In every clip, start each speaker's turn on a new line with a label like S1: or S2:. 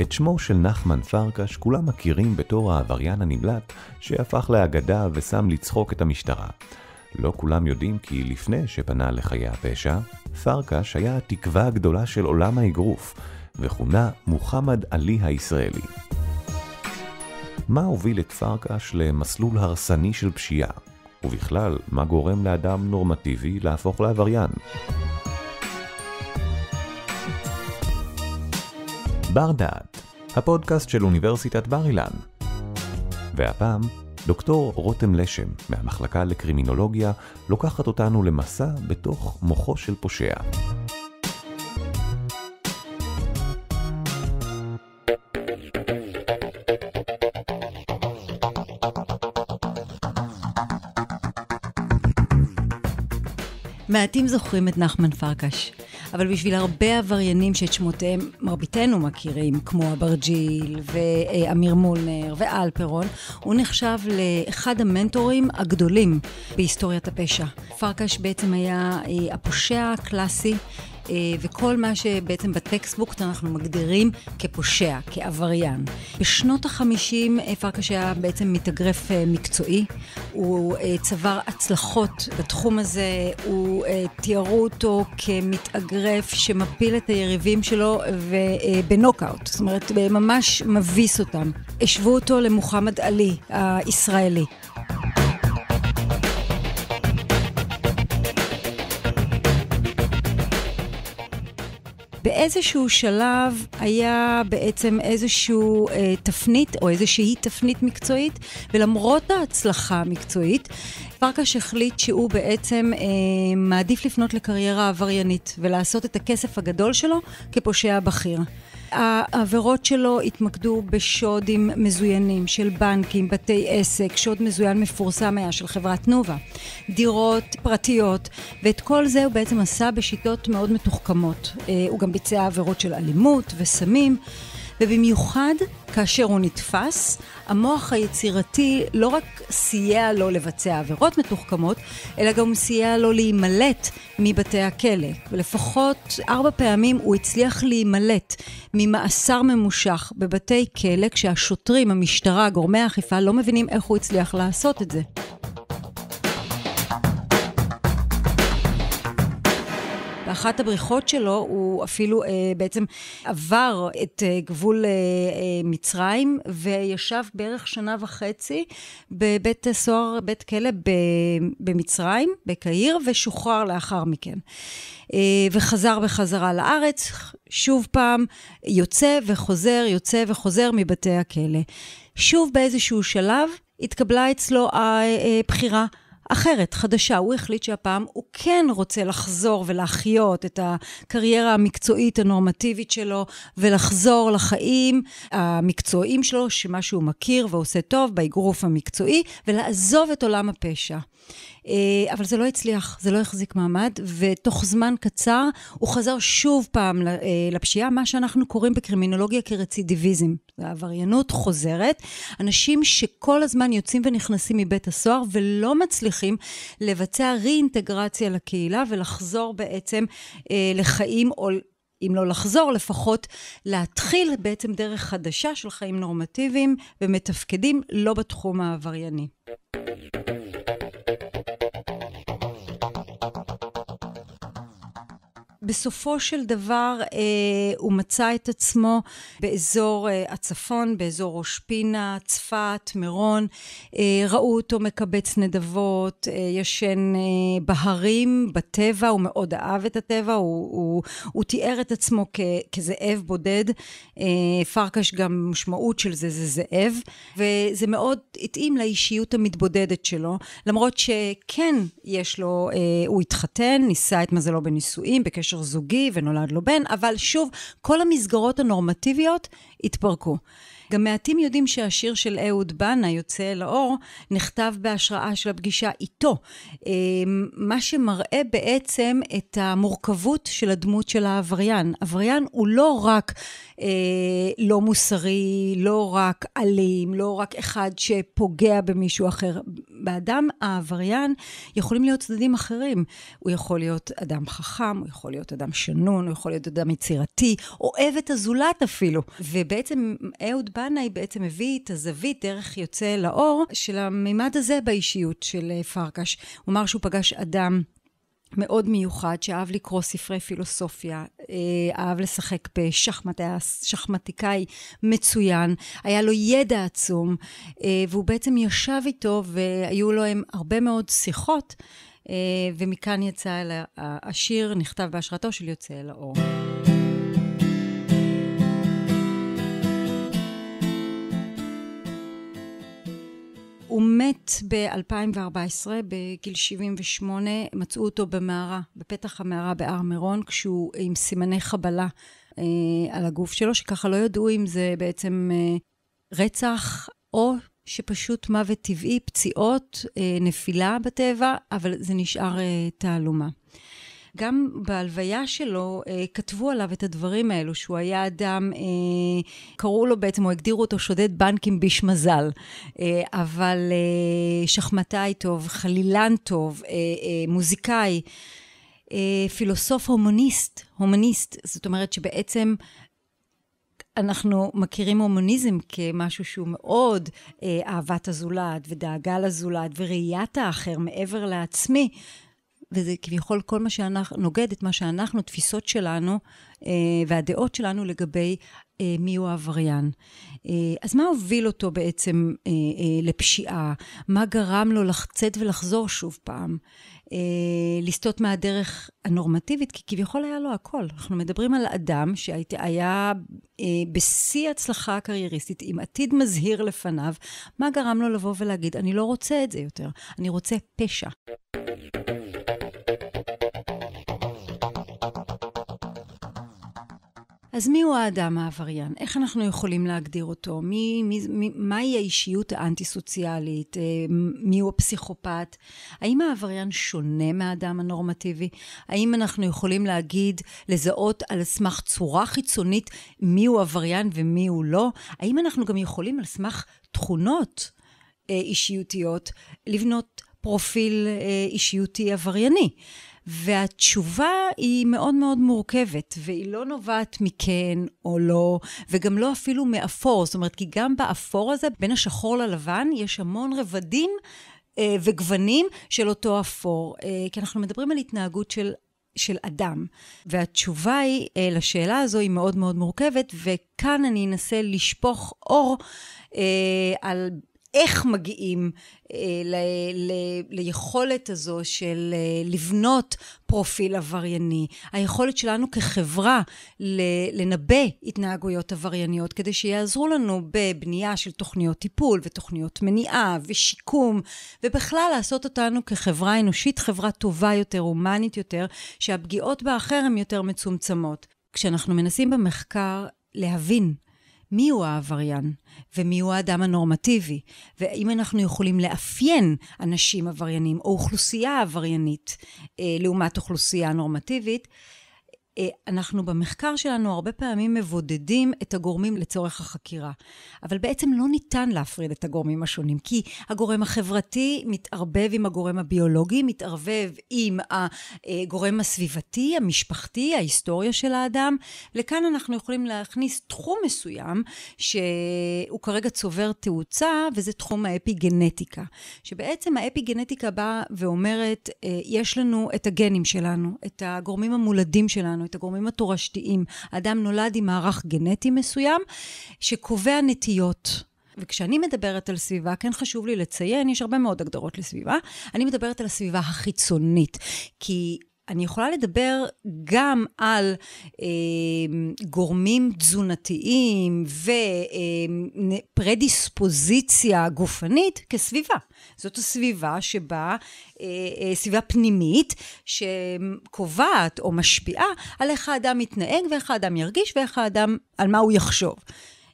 S1: את שמו של נחמן פרקש כולם מכירים בתור העבריין הנמלט שהפך לאגדה ושם לצחוק את המשטרה. לא כולם יודעים כי לפני שפנה לחיי הפשע, פרקש היה התקווה הגדולה של עולם האגרוף, וכונה מוחמד עלי הישראלי. מה הוביל את פרקש למסלול הרסני של פשיעה? ובכלל, מה גורם לאדם נורמטיבי להפוך לעבריין? בר דעת, הפודקאסט של אוניברסיטת בר אילן. והפעם, דוקטור רותם לשם, מהמחלקה לקרימינולוגיה, לוקחת אותנו למסע בתוך מוחו של פושע.
S2: מעטים זוכרים את נחמן פרקש, אבל בשביל הרבה עבריינים שאת שמותיהם מרביתנו מכירים, כמו אברג'יל ואמיר מולנר ואלפרון, הוא נחשב לאחד המנטורים הגדולים בהיסטוריית הפשע. פרקש בעצם היה אה, הפושע הקלאסי. אה, וכל מה שבעצם בטקסטבוק אנחנו מגדירים כפושע, כעבריין. בשנות החמישים אה, פרקש היה בעצם מתאגרף אה, מקצועי, הוא צבר הצלחות בתחום הזה, הוא תיארו אותו כמתאגרף שמפיל את היריבים שלו בנוקאוט, זאת אומרת ממש מביס אותם. השוו אותו למוחמד עלי הישראלי. באיזשהו שלב היה בעצם איזשהו אה, תפנית או איזושהי תפנית מקצועית, ולמרות ההצלחה המקצועית, פרקש החליט שהוא בעצם אה, מעדיף לפנות לקריירה עבריינית ולעשות את הכסף הגדול שלו כפושע בכיר. העבירות שלו התמקדו בשודים מזוינים של בנקים, בתי עסק, שוד מזוין מפורסם היה של חברת תנובה, דירות פרטיות, ואת כל זה הוא בעצם עשה בשיטות מאוד מתוחכמות. אה, הוא גם ביצע עבירות של אלימות וסמים. ובמיוחד כאשר הוא נתפס, המוח היצירתי לא רק סייע לו לבצע עבירות מתוחכמות, אלא גם סייע לו להימלט מבתי הכלא. ולפחות ארבע פעמים הוא הצליח להימלט ממאסר ממושך בבתי כלא, כשהשוטרים, המשטרה, גורמי האכיפה לא מבינים איך הוא הצליח לעשות את זה. באחת הבריחות שלו הוא אפילו אה, בעצם עבר את אה, גבול אה, מצרים וישב בערך שנה וחצי בבית סוהר, בית כלא במצרים, בקהיר, ושוחרר לאחר מכן. וחזר בחזרה לארץ, שוב פעם, יוצא וחוזר, יוצא וחוזר מבתי הכלא. שוב באיזשהו שלב התקבלה אצלו הבחירה. אחרת, חדשה. הוא החליט שהפעם הוא כן רוצה לחזור ולהחיות את הקריירה המקצועית הנורמטיבית שלו, ולחזור לחיים המקצועיים שלו, שמה שהוא מכיר ועושה טוב באגרוף המקצועי, ולעזוב את עולם הפשע. אה, אבל זה לא הצליח, זה לא החזיק מעמד, ותוך זמן קצר הוא חזר שוב פעם אה, לפשיעה, מה שאנחנו קוראים בקרימינולוגיה כרצידיביזם. העבריינות חוזרת. אנשים שכל הזמן יוצאים ונכנסים מבית הסוהר ולא מצליחים לבצע ריאינטגרציה לקהילה ולחזור בעצם אה, לחיים או... אם לא לחזור, לפחות להתחיל בעצם דרך חדשה של חיים נורמטיביים ומתפקדים, לא בתחום העברייני. בסופו של דבר אה, הוא מצא את עצמו באזור אה, הצפון, באזור ראש פינה, צפת, מירון. אה, ראו אותו מקבץ נדבות, אה, ישן אה, בהרים, בטבע, הוא מאוד אהב את הטבע, הוא, הוא, הוא תיאר את עצמו כ, כזאב בודד. אה, פרקש גם, משמעות של זה זה זאב, וזה מאוד התאים לאישיות המתבודדת שלו, למרות שכן יש לו, אה, הוא התחתן, ניסה את מזלו בנישואים, בקשר קשר זוגי ונולד לו בן, אבל שוב, כל המסגרות הנורמטיביות התפרקו. גם מעטים יודעים שהשיר של אהוד בנה, יוצא אל האור, נכתב בהשראה של הפגישה איתו. אמ, מה שמראה בעצם את המורכבות של הדמות של העבריין. עבריין הוא לא רק אה, לא מוסרי, לא רק אלים, לא רק אחד שפוגע במישהו אחר. באדם העבריין יכולים להיות צדדים אחרים. הוא יכול להיות אדם חכם, הוא יכול להיות אדם שנון, הוא יכול להיות אדם יצירתי, אוהב את הזולת אפילו. ובעצם אהוד בנאי בעצם הביא את הזווית, דרך יוצא לאור, של המימד הזה באישיות של אה, פרקש. הוא אמר שהוא פגש אדם מאוד מיוחד, שאהב לקרוא ספרי פילוסופיה, אה, אהב לשחק בשחמט, היה שחמטיקאי מצוין, היה לו ידע עצום, אה, והוא בעצם ישב איתו והיו לו הם הרבה מאוד שיחות, אה, ומכאן יצא השיר, נכתב בהשראתו של יוצא אל האור. הוא מת ב-2014, בגיל 78, מצאו אותו במערה, בפתח המערה בהר מירון, כשהוא עם סימני חבלה אה, על הגוף שלו, שככה לא ידעו אם זה בעצם אה, רצח או שפשוט מוות טבעי, פציעות, אה, נפילה בטבע, אבל זה נשאר אה, תעלומה. גם בהלוויה שלו אה, כתבו עליו את הדברים האלו, שהוא היה אדם, אה, קראו לו בעצם, או הגדירו אותו שודד בנקים ביש מזל, אה, אבל אה, שחמטאי טוב, חלילן טוב, אה, אה, מוזיקאי, אה, פילוסוף הומניסט, הומניסט, זאת אומרת שבעצם אנחנו מכירים הומוניזם כמשהו שהוא מאוד אה, אהבת הזולת ודאגה לזולת וראיית האחר מעבר לעצמי. וזה כביכול כל מה שאנחנו, נוגד את מה שאנחנו, תפיסות שלנו אה, והדעות שלנו לגבי אה, מי הוא העבריין. אה, אז מה הוביל אותו בעצם אה, אה, לפשיעה? מה גרם לו לצאת ולחזור שוב פעם? אה, לסטות מהדרך הנורמטיבית? כי כביכול היה לו הכל. אנחנו מדברים על אדם שהיה אה, בשיא הצלחה הקרייריסטית, עם עתיד מזהיר לפניו. מה גרם לו לבוא ולהגיד, אני לא רוצה את זה יותר, אני רוצה פשע.
S1: Thank you.
S2: אז הוא האדם העבריין? איך אנחנו יכולים להגדיר אותו? מי, מי, מי, מהי האישיות האנטי-סוציאלית? אה, הוא הפסיכופת? האם העבריין שונה מהאדם הנורמטיבי? האם אנחנו יכולים להגיד, לזהות על סמך צורה חיצונית הוא עבריין הוא לא? האם אנחנו גם יכולים על סמך תכונות אה, אישיותיות לבנות פרופיל אה, אישיותי עברייני? והתשובה היא מאוד מאוד מורכבת, והיא לא נובעת מכן או לא, וגם לא אפילו מאפור. זאת אומרת, כי גם באפור הזה, בין השחור ללבן, יש המון רבדים אה, וגוונים של אותו אפור. אה, כי אנחנו מדברים על התנהגות של של אדם. והתשובה היא, אה, לשאלה הזו היא מאוד מאוד מורכבת, וכאן אני אנסה לשפוך אור אה, על איך מגיעים אה, ל, ל, ליכולת הזו של אה, לבנות פרופיל עברייני, היכולת שלנו כחברה לנבא התנהגויות עברייניות כדי שיעזרו לנו בבנייה של תוכניות טיפול ותוכניות מניעה ושיקום, ובכלל לעשות אותנו כחברה אנושית, חברה טובה יותר, הומנית יותר, שהפגיעות באחר הן יותר מצומצמות. כשאנחנו מנסים במחקר להבין מי הוא העבריין ומי הוא האדם הנורמטיבי, ואם אנחנו יכולים לאפיין אנשים עבריינים או אוכלוסייה עבריינית אה, לעומת אוכלוסייה נורמטיבית, אה, אנחנו במחקר שלנו הרבה פעמים מבודדים את הגורמים לצורך החקירה, אבל בעצם לא ניתן להפריד את הגורמים השונים, כי הגורם החברתי מתערבב עם הגורם הביולוגי, מתערבב עם הגורם הסביבתי, המשפחתי, ההיסטוריה של האדם. לכאן אנחנו יכולים להכניס תחום מסוים שהוא כרגע צובר תאוצה, וזה תחום האפיגנטיקה. שבעצם האפיגנטיקה באה ואומרת, אה, יש לנו את הגנים שלנו, את הגורמים המולדים שלנו. שלנו, את הגורמים התורשתיים. אדם נולד עם מערך גנטי מסוים, שקובע נטיות. וכשאני מדברת על סביבה, כן חשוב לי לציין, יש הרבה מאוד הגדרות לסביבה, אני מדברת על הסביבה החיצונית. כי אני יכולה לדבר גם על אה, גורמים תזונתיים ופרדיספוזיציה אמ, אה, גופנית כסביבה. זאת הסביבה שבה, אה, אה, סביבה פנימית שקובעת או משפיעה על איך האדם מתנהג ואיך האדם ירגיש ואיך האדם, על מה הוא יחשוב.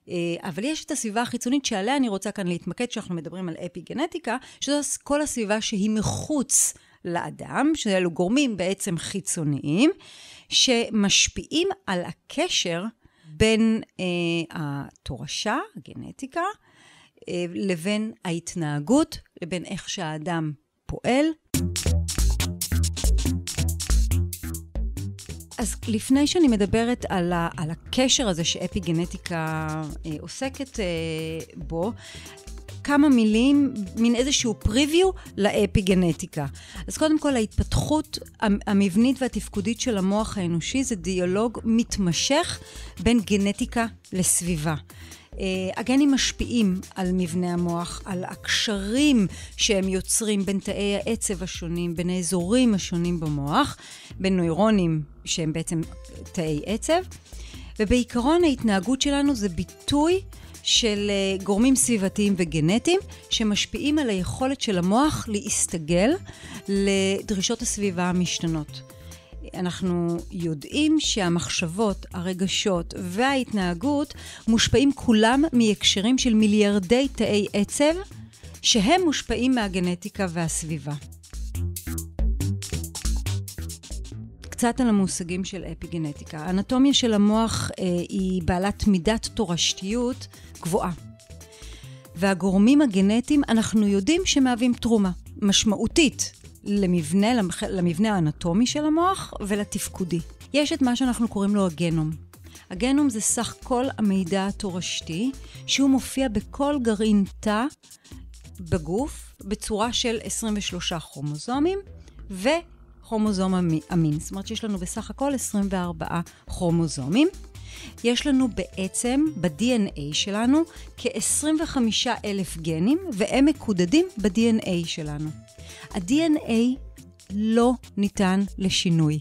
S2: אה, אבל יש את הסביבה החיצונית שעליה אני רוצה כאן להתמקד, כשאנחנו מדברים על אפי גנטיקה, שזו כל הסביבה שהיא מחוץ לאדם, שאלו גורמים בעצם חיצוניים, שמשפיעים על הקשר בין אה, התורשה, הגנטיקה, אה, לבין ההתנהגות, לבין איך שהאדם פועל. אז לפני שאני מדברת על, ה, על הקשר הזה שאפי גנטיקה אה, עוסקת אה, בו, כמה מילים, מין איזשהו פריוויו גנטיקה. אז קודם כל, ההתפתחות המבנית והתפקודית של המוח האנושי זה דיאלוג מתמשך בין גנטיקה לסביבה. Uh, הגנים משפיעים על מבנה המוח, על הקשרים שהם יוצרים בין תאי העצב השונים, בין האזורים השונים במוח, בין נוירונים שהם בעצם תאי עצב, ובעיקרון ההתנהגות שלנו זה ביטוי של אה, גורמים סביבתיים וגנטיים שמשפיעים על היכולת של המוח להסתגל לדרישות הסביבה המשתנות. אנחנו יודעים שהמחשבות, הרגשות וההתנהגות מושפעים כולם מהקשרים של מיליארדי תאי עצב שהם מושפעים מהגנטיקה והסביבה. קצת על המושגים של אפיגנטיקה. האנטומיה של המוח אה, היא בעלת מידת תורשתיות גבוהה. והגורמים הגנטיים, אנחנו יודעים שמהווים תרומה משמעותית למבנה, למבנה האנטומי של המוח ולתפקודי. יש את מה שאנחנו קוראים לו הגנום. הגנום זה סך כל המידע התורשתי, שהוא מופיע בכל גרעין תא בגוף בצורה של 23 כרומוזומים וכרומוזום המין. אמ-, זאת אומרת שיש לנו בסך הכל 24 כרומוזומים. יש לנו בעצם ב-DNA שלנו כ-25 אלף גנים, והם מקודדים ב-DNA שלנו. ה-DNA לא ניתן לשינוי.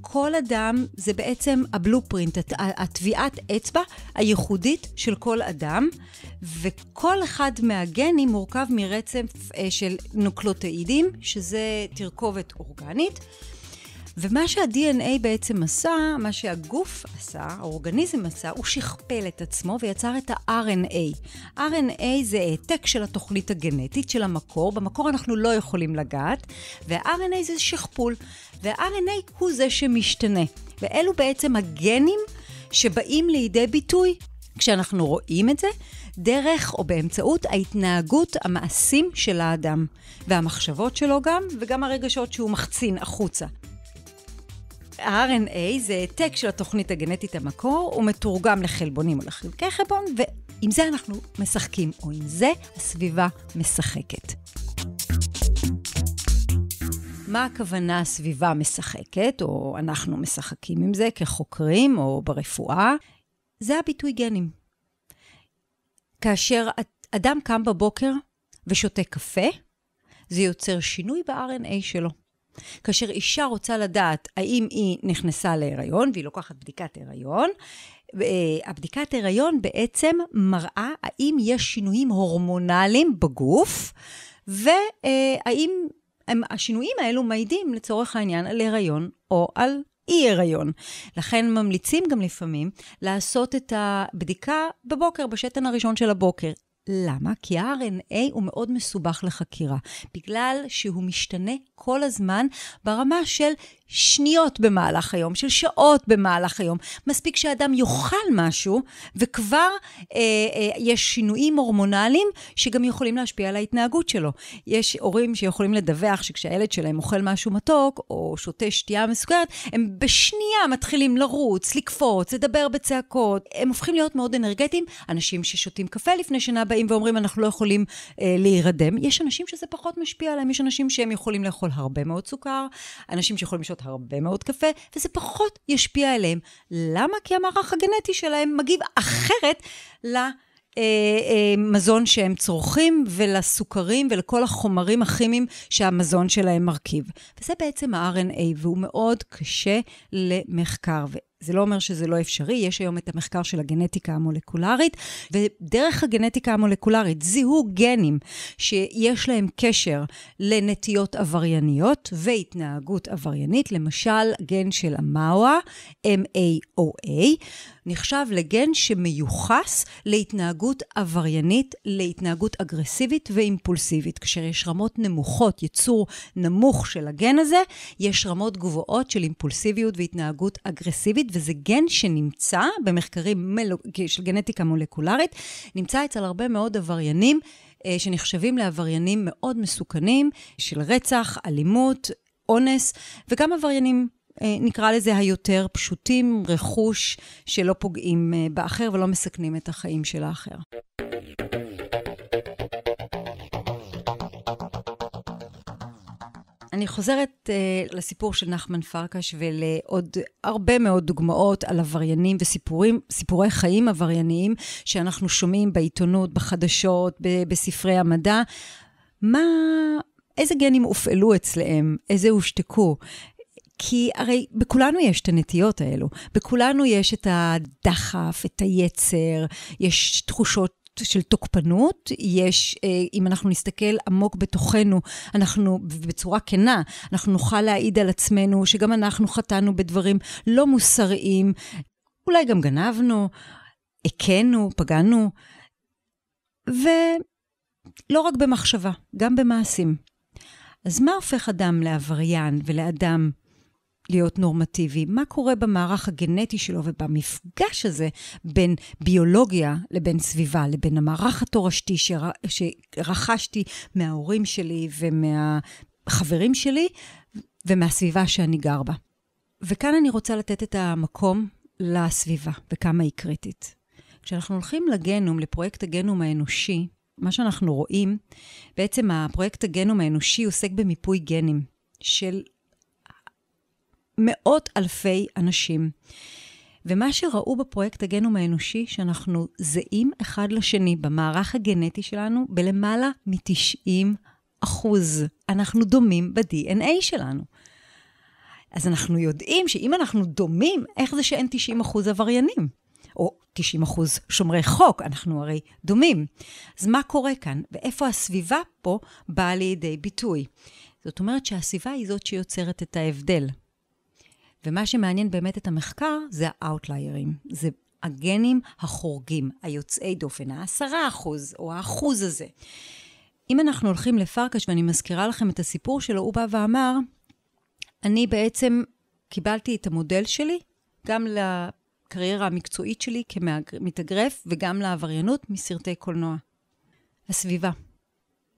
S2: כל אדם זה בעצם הבלופרינט, הטביעת אצבע הייחודית של כל אדם, וכל אחד מהגנים מורכב מרצף אה, של נוקלוטאידים, שזה תרכובת אורגנית. ומה שה-DNA בעצם עשה, מה שהגוף עשה, האורגניזם עשה, הוא שכפל את עצמו ויצר את ה-RNA. RNA זה העתק של התוכנית הגנטית, של המקור, במקור אנחנו לא יכולים לגעת, וה-RNA זה שכפול, וה-RNA הוא זה שמשתנה. ואלו בעצם הגנים שבאים לידי ביטוי כשאנחנו רואים את זה, דרך או באמצעות ההתנהגות, המעשים של האדם, והמחשבות שלו גם, וגם הרגשות שהוא מחצין החוצה. RNA זה העתק של התוכנית הגנטית המקור, הוא מתורגם לחלבונים או לחלקי חלבון, ועם זה אנחנו משחקים, או עם זה הסביבה משחקת. מה הכוונה הסביבה משחקת, או אנחנו משחקים עם זה כחוקרים או ברפואה? זה הביטוי גנים. כאשר אדם קם בבוקר ושותה קפה, זה יוצר שינוי ב-RNA שלו. כאשר אישה רוצה לדעת האם היא נכנסה להיריון, והיא לוקחת בדיקת הריון, אה, הבדיקת הריון בעצם מראה האם יש שינויים הורמונליים בגוף, והאם הם, השינויים האלו מעידים לצורך העניין על הריון או על אי-הריון. לכן ממליצים גם לפעמים לעשות את הבדיקה בבוקר, בשתן הראשון של הבוקר. למה? כי ה-RNA הוא מאוד מסובך לחקירה, בגלל שהוא משתנה כל הזמן ברמה של שניות במהלך היום, של שעות במהלך היום. מספיק שאדם יאכל משהו, וכבר אה, אה, יש שינויים הורמונליים שגם יכולים להשפיע על ההתנהגות שלו. יש הורים שיכולים לדווח שכשהילד שלהם אוכל משהו מתוק, או שותה שתייה מסוכרת, הם בשנייה מתחילים לרוץ, לקפוץ, לדבר בצעקות. הם הופכים להיות מאוד אנרגטיים. אנשים ששותים קפה לפני שנה באים ואומרים, אנחנו לא יכולים אה, להירדם. יש אנשים שזה פחות משפיע עליהם, יש אנשים שהם יכולים לאכול הרבה מאוד סוכר, אנשים שיכולים לשתות לשתות הרבה מאוד קפה, וזה פחות ישפיע עליהם. למה? כי המערך הגנטי שלהם מגיב אחרת ל... אה, אה, מזון שהם צורכים ולסוכרים ולכל החומרים הכימיים שהמזון שלהם מרכיב. וזה בעצם ה-RNA, והוא מאוד קשה למחקר. זה לא אומר שזה לא אפשרי, יש היום את המחקר של הגנטיקה המולקולרית, ודרך הגנטיקה המולקולרית זיהו גנים שיש להם קשר לנטיות עברייניות והתנהגות עבריינית, למשל גן של המאווה, M-A-O-A, נחשב לגן שמיוחס להתנהגות עבריינית, להתנהגות אגרסיבית ואימפולסיבית. כאשר יש רמות נמוכות, יצור נמוך של הגן הזה, יש רמות גבוהות של אימפולסיביות והתנהגות אגרסיבית, וזה גן שנמצא במחקרים מלו... של גנטיקה מולקולרית, נמצא אצל הרבה מאוד עבריינים. אה, שנחשבים לעבריינים מאוד מסוכנים של רצח, אלימות, אונס, וגם עבריינים אה, נקרא לזה היותר פשוטים, רכוש שלא פוגעים אה, באחר ולא מסכנים את החיים של האחר. אני חוזרת uh, לסיפור של נחמן פרקש ולעוד הרבה מאוד דוגמאות על עבריינים וסיפורים, סיפורי חיים עברייניים שאנחנו שומעים בעיתונות, בחדשות, ב- בספרי המדע. מה... איזה גנים הופעלו אצלם? איזה הושתקו? כי הרי בכולנו יש את הנטיות האלו, בכולנו יש את הדחף, את היצר, יש תחושות של תוקפנות, יש, אה, אם אנחנו נסתכל עמוק בתוכנו, אנחנו, בצורה כנה, אנחנו נוכל להעיד על עצמנו שגם אנחנו חטאנו בדברים לא מוסריים, אולי גם גנבנו, הכינו, פגענו, ולא רק במחשבה, גם במעשים. אז מה הופך אדם לעבריין ולאדם להיות נורמטיבי, מה קורה במערך הגנטי שלו ובמפגש הזה בין ביולוגיה לבין סביבה, לבין המערך התורשתי שר... שרכשתי מההורים שלי ומהחברים שלי ומהסביבה שאני גר בה. וכאן אני רוצה לתת את המקום לסביבה וכמה היא קריטית. כשאנחנו הולכים לגנום, לפרויקט הגנום האנושי, מה שאנחנו רואים, בעצם הפרויקט הגנום האנושי עוסק במיפוי גנים של מאות אלפי אנשים. ומה שראו בפרויקט הגנום האנושי, שאנחנו זהים אחד לשני במערך הגנטי שלנו בלמעלה מ-90 אחוז. אנחנו דומים ב-DNA שלנו. אז אנחנו יודעים שאם אנחנו דומים, איך זה שאין 90 אחוז עבריינים? או 90 אחוז שומרי חוק, אנחנו הרי דומים. אז מה קורה כאן? ואיפה הסביבה פה באה לידי ביטוי? זאת אומרת שהסביבה היא זאת שיוצרת את ההבדל. ומה שמעניין באמת את המחקר זה האאוטליירים. זה הגנים החורגים, היוצאי דופן, העשרה אחוז, או האחוז הזה. אם אנחנו הולכים לפרקש, ואני מזכירה לכם את הסיפור שלו, הוא בא ואמר, אני בעצם קיבלתי את המודל שלי, גם לקריירה המקצועית שלי כמתאגרף, וגם לעבריינות מסרטי קולנוע. הסביבה.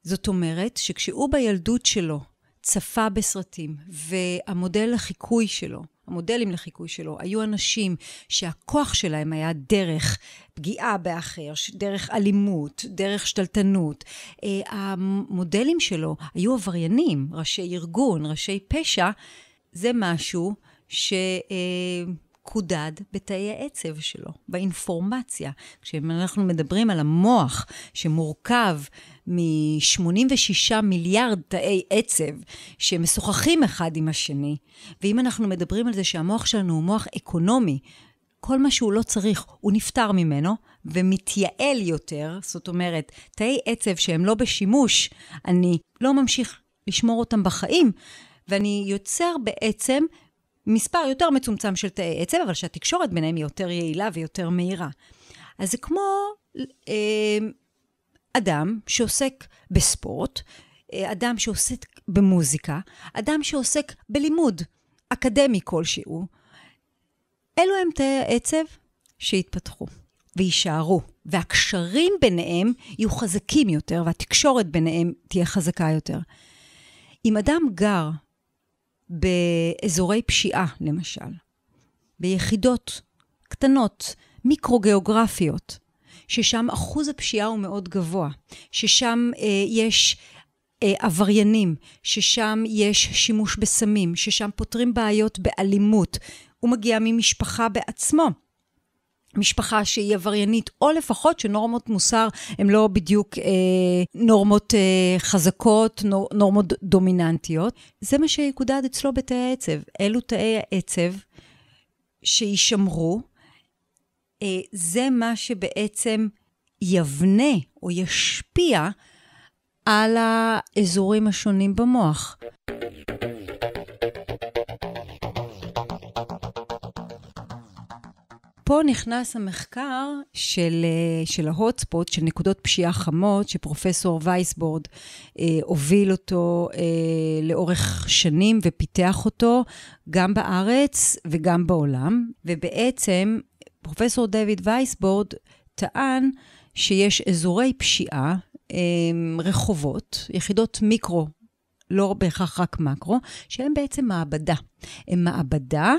S2: זאת אומרת שכשהוא בילדות שלו צפה בסרטים, והמודל לחיקוי שלו המודלים לחיקוי שלו, היו אנשים שהכוח שלהם היה דרך פגיעה באחר, דרך אלימות, דרך שתלטנות. אה, המודלים שלו היו עבריינים, ראשי ארגון, ראשי פשע. זה משהו ש... אה, קודד בתאי העצב שלו, באינפורמציה. כשאנחנו מדברים על המוח שמורכב מ-86 מיליארד תאי עצב שמשוחחים אחד עם השני, ואם אנחנו מדברים על זה שהמוח שלנו הוא מוח אקונומי, כל מה שהוא לא צריך, הוא נפטר ממנו ומתייעל יותר, זאת אומרת, תאי עצב שהם לא בשימוש, אני לא ממשיך לשמור אותם בחיים, ואני יוצר בעצם מספר יותר מצומצם של תאי עצב, אבל שהתקשורת ביניהם היא יותר יעילה ויותר מהירה. אז זה כמו אה, אדם שעוסק בספורט, אה, אדם שעוסק במוזיקה, אדם שעוסק בלימוד אקדמי כלשהו. אלו הם תאי עצב שהתפתחו ויישארו, והקשרים ביניהם יהיו חזקים יותר, והתקשורת ביניהם תהיה חזקה יותר. אם אדם גר באזורי פשיעה, למשל, ביחידות קטנות, מיקרוגיאוגרפיות, ששם אחוז הפשיעה הוא מאוד גבוה, ששם אה, יש אה, עבריינים, ששם יש שימוש בסמים, ששם פותרים בעיות באלימות. הוא מגיע ממשפחה בעצמו. משפחה שהיא עבריינית, או לפחות שנורמות מוסר הן לא בדיוק אה, נורמות אה, חזקות, נור, נורמות דומיננטיות. זה מה שיקודד אצלו בתאי העצב. אלו תאי העצב שיישמרו, אה, זה מה שבעצם יבנה או ישפיע על האזורים השונים במוח. פה נכנס המחקר של, אה, של ההוטספוט, של נקודות פשיעה חמות, שפרופסור וייסבורד אה, הוביל אותו אה, לאורך שנים ופיתח אותו, גם בארץ וגם בעולם. ובעצם, פרופסור דויד וייסבורד טען שיש אזורי פשיעה, אה, רחובות, יחידות מיקרו, לא בהכרח רק מקרו, שהם בעצם מעבדה. הם מעבדה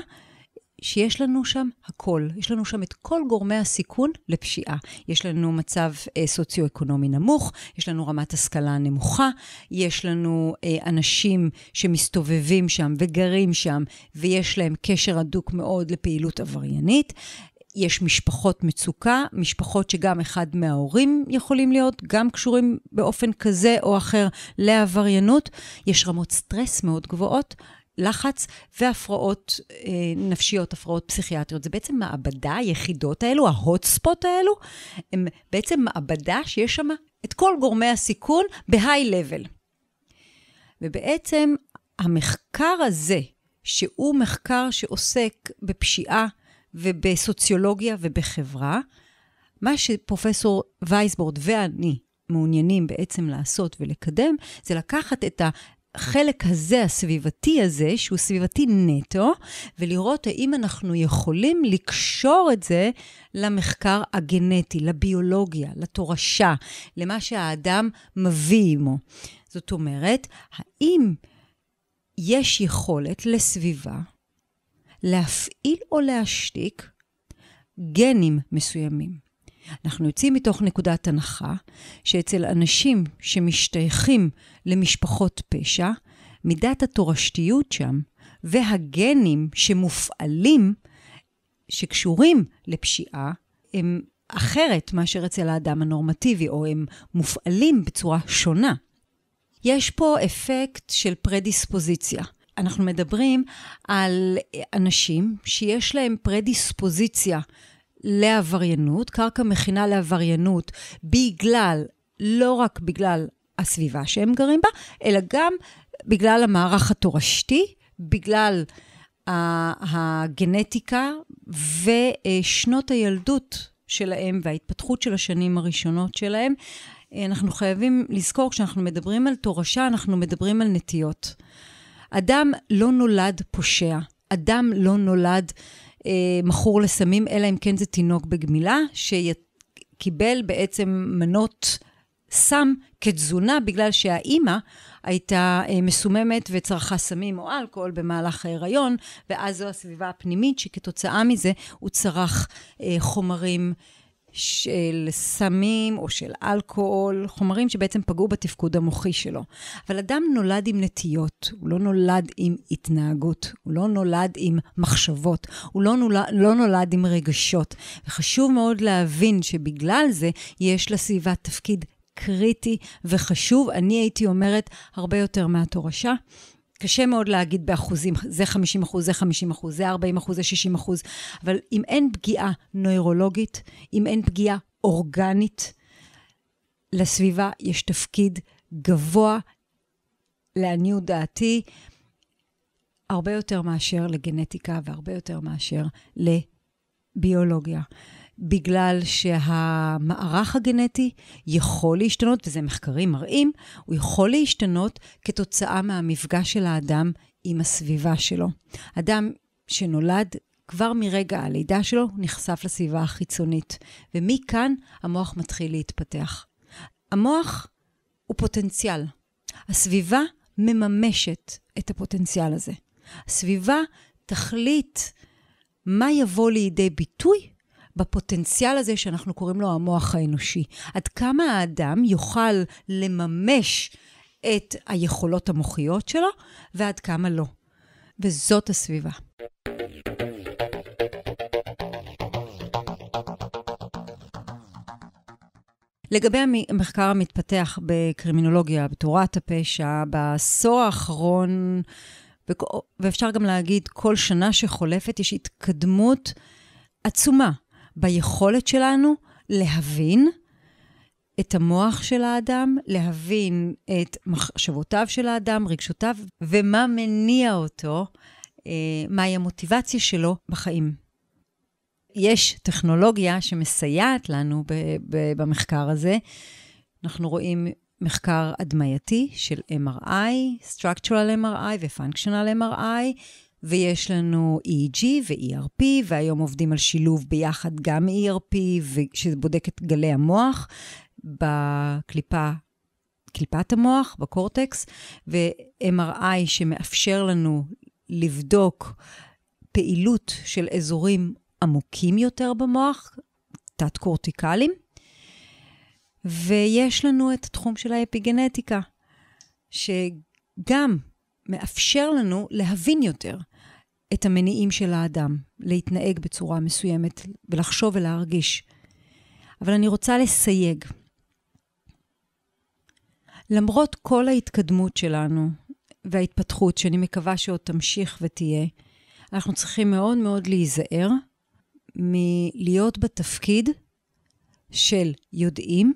S2: שיש לנו שם הכל. יש לנו שם את כל גורמי הסיכון לפשיעה. יש לנו מצב אה, סוציו-אקונומי נמוך, יש לנו רמת השכלה נמוכה, יש לנו אה, אנשים שמסתובבים שם וגרים שם, ויש להם קשר הדוק מאוד לפעילות עבריינית. יש משפחות מצוקה, משפחות שגם אחד מההורים יכולים להיות, גם קשורים באופן כזה או אחר לעבריינות. יש רמות סטרס מאוד גבוהות, לחץ והפרעות אה, נפשיות, הפרעות פסיכיאטריות. זה בעצם מעבדה, היחידות האלו, ההוט ספוט האלו, הם בעצם מעבדה שיש שם את כל גורמי הסיכון בהיי לבל. ובעצם המחקר הזה, שהוא מחקר שעוסק בפשיעה ובסוציולוגיה ובחברה, מה שפרופסור וייסבורד ואני מעוניינים בעצם לעשות ולקדם, זה לקחת את החלק הזה, הסביבתי הזה, שהוא סביבתי נטו, ולראות האם אנחנו יכולים לקשור את זה למחקר הגנטי, לביולוגיה, לתורשה, למה שהאדם מביא עמו. זאת אומרת, האם יש יכולת לסביבה להפעיל או להשתיק גנים מסוימים? אנחנו יוצאים מתוך נקודת הנחה שאצל אנשים שמשתייכים למשפחות פשע, מידת התורשתיות שם והגנים שמופעלים, שקשורים לפשיעה, הם אחרת מאשר אצל האדם הנורמטיבי, או הם מופעלים בצורה שונה. יש פה אפקט של פרדיספוזיציה. אנחנו מדברים על אנשים שיש להם פרדיספוזיציה לעבריינות, קרקע מכינה לעבריינות בגלל, לא רק בגלל הסביבה שהם גרים בה, אלא גם בגלל המערך התורשתי, בגלל הגנטיקה ושנות הילדות שלהם וההתפתחות של השנים הראשונות שלהם. אנחנו חייבים לזכור, כשאנחנו מדברים על תורשה, אנחנו מדברים על נטיות. אדם לא נולד פושע, אדם לא נולד אה, מכור לסמים, אלא אם כן זה תינוק בגמילה, שקיבל בעצם מנות סם כתזונה, בגלל שהאימא הייתה אה, מסוממת וצרכה סמים או אלכוהול במהלך ההיריון, ואז זו הסביבה הפנימית שכתוצאה מזה הוא צרך אה, חומרים. של סמים או של אלכוהול, חומרים שבעצם פגעו בתפקוד המוחי שלו. אבל אדם נולד עם נטיות, הוא לא נולד עם התנהגות, הוא לא נולד עם מחשבות, הוא לא נולד, לא נולד עם רגשות. וחשוב מאוד להבין שבגלל זה יש לסביבה תפקיד קריטי וחשוב, אני הייתי אומרת, הרבה יותר מהתורשה. קשה מאוד להגיד באחוזים, זה 50 אחוז, זה 50 אחוז, זה 40 אחוז, זה 60 אחוז, אבל אם אין פגיעה נוירולוגית, אם אין פגיעה אורגנית, לסביבה יש תפקיד גבוה, לעניות דעתי, הרבה יותר מאשר לגנטיקה והרבה יותר מאשר לביולוגיה. בגלל שהמערך הגנטי יכול להשתנות, וזה מחקרים מראים, הוא יכול להשתנות כתוצאה מהמפגש של האדם עם הסביבה שלו. אדם שנולד כבר מרגע הלידה שלו נחשף לסביבה החיצונית, ומכאן המוח מתחיל להתפתח. המוח הוא פוטנציאל. הסביבה מממשת את הפוטנציאל הזה. הסביבה תחליט מה יבוא לידי ביטוי בפוטנציאל הזה שאנחנו קוראים לו המוח האנושי. עד כמה האדם יוכל לממש את היכולות המוחיות שלו, ועד כמה לא. וזאת הסביבה. לגבי המחקר המתפתח בקרימינולוגיה, בתורת הפשע, בעשור האחרון, ואפשר גם להגיד כל שנה שחולפת, יש התקדמות עצומה ביכולת שלנו להבין את המוח של האדם, להבין את מחשבותיו של האדם, רגשותיו, ומה מניע אותו, אה, מהי המוטיבציה שלו בחיים. יש טכנולוגיה שמסייעת לנו במחקר הזה. אנחנו רואים מחקר הדמייתי של MRI, Structural MRI ו-Functional MRI, ויש לנו EEG ו-ERP, והיום עובדים על שילוב ביחד גם ERP, שבודק את גלי המוח בקליפה, קליפת המוח, בקורטקס, ו-MRI שמאפשר לנו לבדוק פעילות של אזורים עמוקים יותר במוח, תת-קורטיקלים. ויש לנו את התחום של האפיגנטיקה, שגם מאפשר לנו להבין יותר את המניעים של האדם, להתנהג בצורה מסוימת ולחשוב ולהרגיש. אבל אני רוצה לסייג. למרות כל ההתקדמות שלנו וההתפתחות, שאני מקווה שעוד תמשיך ותהיה, אנחנו צריכים מאוד מאוד להיזהר מלהיות בתפקיד של יודעים,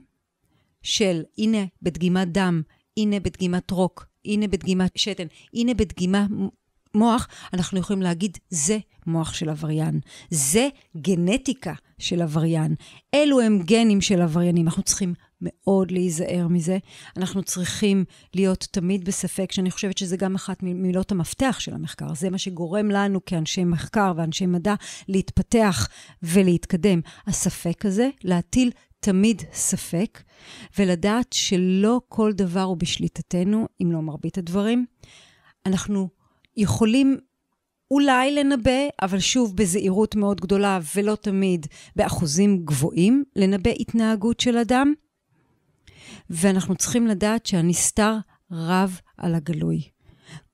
S2: של הנה בדגימת דם, הנה בדגימת רוק, הנה בדגימת שתן, הנה בדגימה מוח, אנחנו יכולים להגיד, זה מוח של עבריין. זה גנטיקה של עבריין. אלו הם גנים של עבריינים. אנחנו צריכים מאוד להיזהר מזה. אנחנו צריכים להיות תמיד בספק, שאני חושבת שזה גם אחת ממילות המפתח של המחקר. זה מה שגורם לנו כאנשי מחקר ואנשי מדע להתפתח ולהתקדם. הספק הזה, להטיל תמיד ספק, ולדעת שלא כל דבר הוא בשליטתנו, אם לא מרבית הדברים. אנחנו יכולים אולי לנבא, אבל שוב בזהירות מאוד גדולה ולא תמיד באחוזים גבוהים, לנבא התנהגות של אדם. ואנחנו צריכים לדעת שהנסתר רב על הגלוי.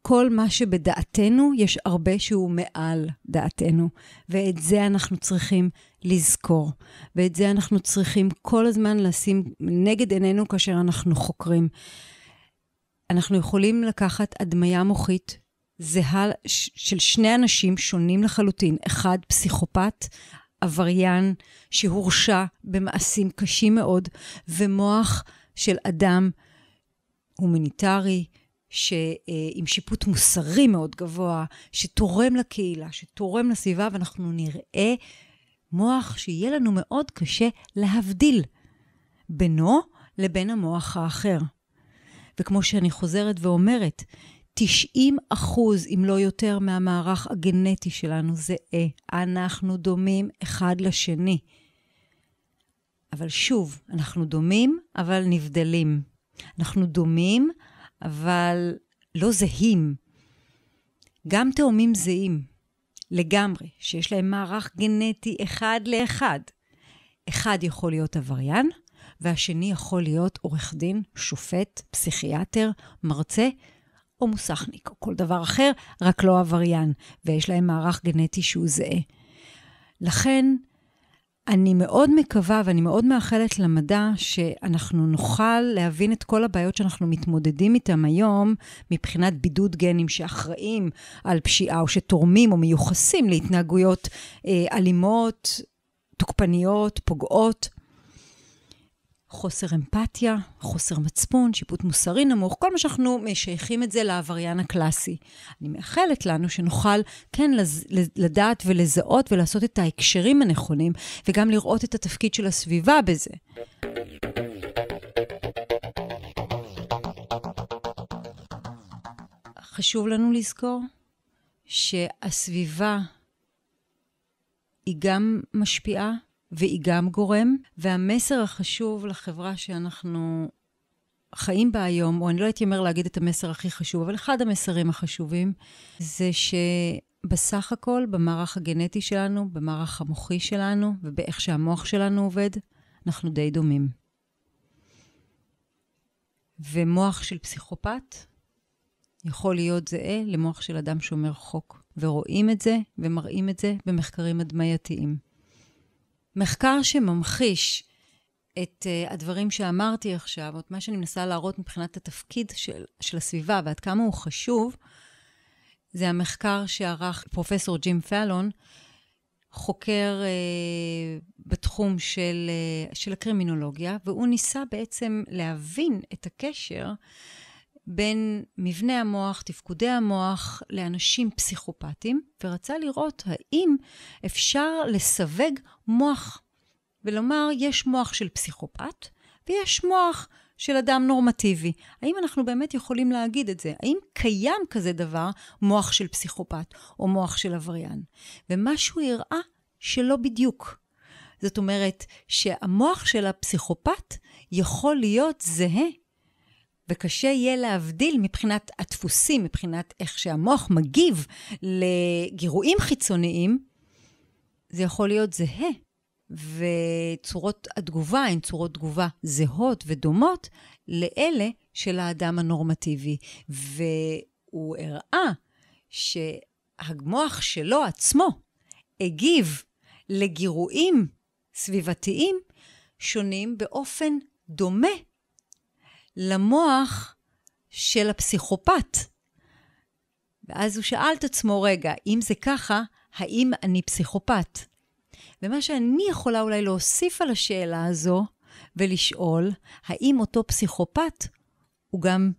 S2: כל מה שבדעתנו, יש הרבה שהוא מעל דעתנו, ואת זה אנחנו צריכים לזכור, ואת זה אנחנו צריכים כל הזמן לשים נגד עינינו כאשר אנחנו חוקרים. אנחנו יכולים לקחת הדמיה מוחית זהה של שני אנשים שונים לחלוטין. אחד, פסיכופת, עבריין שהורשע במעשים קשים מאוד, ומוח של אדם הומניטרי, ש, אה, עם שיפוט מוסרי מאוד גבוה, שתורם לקהילה, שתורם לסביבה, ואנחנו נראה מוח שיהיה לנו מאוד קשה להבדיל בינו לבין המוח האחר. וכמו שאני חוזרת ואומרת, 90 אחוז, אם לא יותר, מהמערך הגנטי שלנו זהה. אה, אנחנו דומים אחד לשני. אבל שוב, אנחנו דומים, אבל נבדלים. אנחנו דומים, אבל לא זהים. גם תאומים זהים, לגמרי, שיש להם מערך גנטי אחד לאחד. אחד יכול להיות עבריין, והשני יכול להיות עורך דין, שופט, פסיכיאטר, מרצה, או מוסכניק, או כל דבר אחר, רק לא עבריין, ויש להם מערך גנטי שהוא זהה. לכן, אני מאוד מקווה ואני מאוד מאחלת למדע שאנחנו נוכל להבין את כל הבעיות שאנחנו מתמודדים איתן היום מבחינת בידוד גנים שאחראים על פשיעה או שתורמים או מיוחסים להתנהגויות אה, אלימות, תוקפניות, פוגעות. חוסר אמפתיה, חוסר מצפון, שיפוט מוסרי נמוך, כל מה שאנחנו משייכים את זה לעבריין הקלאסי. אני מאחלת לנו שנוכל כן לדעת ולזהות ולעשות את ההקשרים הנכונים, וגם לראות את התפקיד של הסביבה בזה. חשוב לנו לזכור שהסביבה היא גם משפיעה, והיא גם גורם, והמסר החשוב לחברה שאנחנו חיים בה היום, או אני לא אומר להגיד את המסר הכי חשוב, אבל אחד המסרים החשובים, זה שבסך הכל, במערך הגנטי שלנו, במערך המוחי שלנו, ובאיך שהמוח שלנו עובד, אנחנו די דומים. ומוח של פסיכופת יכול להיות זהה למוח של אדם שומר חוק. ורואים את זה ומראים את זה במחקרים הדמייתיים. מחקר שממחיש את uh, הדברים שאמרתי עכשיו, או את מה שאני מנסה להראות מבחינת התפקיד של, של הסביבה ועד כמה הוא חשוב, זה המחקר שערך פרופסור ג'ים פאלון, חוקר uh, בתחום של, uh, של הקרימינולוגיה, והוא ניסה בעצם להבין את הקשר בין מבנה המוח, תפקודי המוח, לאנשים פסיכופטיים, ורצה לראות האם אפשר לסווג מוח, ולומר, יש מוח של פסיכופת, ויש מוח של אדם נורמטיבי. האם אנחנו באמת יכולים להגיד את זה? האם קיים כזה דבר, מוח של פסיכופת, או מוח של עבריין? ומה שהוא הראה, שלא בדיוק. זאת אומרת, שהמוח של הפסיכופת יכול להיות זהה וקשה יהיה להבדיל מבחינת הדפוסים, מבחינת איך שהמוח מגיב לגירויים חיצוניים, זה יכול להיות זהה. וצורות התגובה הן צורות תגובה זהות ודומות לאלה של האדם הנורמטיבי. והוא הראה שהמוח שלו עצמו הגיב לגירויים סביבתיים שונים באופן דומה למוח של הפסיכופת. ואז הוא שאל את עצמו, רגע, אם זה ככה, האם אני פסיכופת? ומה שאני יכולה אולי להוסיף על השאלה הזו ולשאול, האם אותו פסיכופת הוא גם,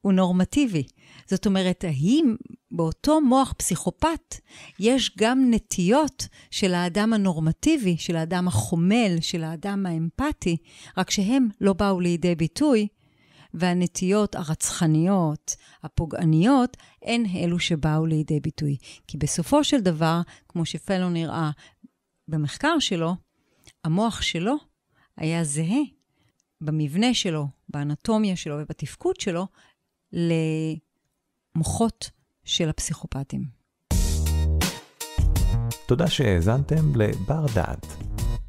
S2: הוא נורמטיבי? זאת אומרת, האם באותו מוח פסיכופת יש גם נטיות של האדם הנורמטיבי, של האדם החומל, של האדם האמפתי, רק שהם לא באו לידי ביטוי והנטיות הרצחניות, הפוגעניות, הן אלו שבאו לידי ביטוי. כי בסופו של דבר, כמו שפלו נראה במחקר שלו, המוח שלו היה זהה במבנה שלו, באנטומיה שלו ובתפקוד שלו, למוחות של הפסיכופטים.
S1: תודה שהאזנתם לבר דעת.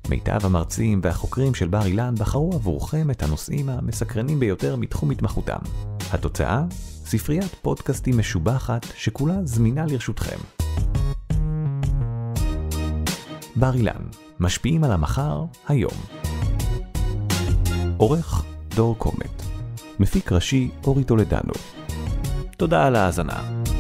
S1: מיטב המרצים והחוקרים של בר אילן בחרו עבורכם את הנושאים המסקרנים ביותר מתחום התמחותם. התוצאה? ספריית פודקאסטים משובחת שכולה זמינה לרשותכם. בר אילן, משפיעים על המחר, היום. עורך דור קומט. מפיק ראשי
S2: אורי טולדנו. תודה על ההאזנה.